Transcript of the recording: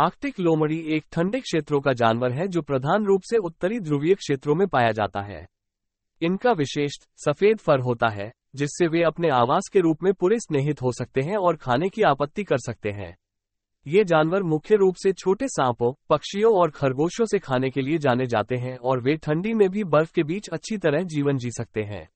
Arctic लोमड़ी एक ठंडे क्षेत्रों का जानवर है जो प्रधान रूप से उत्तरी ध्रुवीय क्षेत्रों में पाया जाता है इनका विशेष सफेद फर होता है जिससे वे अपने आवास के रूप में पूरे स्नेहित हो सकते हैं और खाने की आपत्ति कर सकते हैं ये जानवर मुख्य रूप से छोटे सांपों पक्षियों और खरगोशों से खाने के लिए जाने जाते हैं और वे ठंडी में भी बर्फ के बीच अच्छी तरह जीवन जी सकते हैं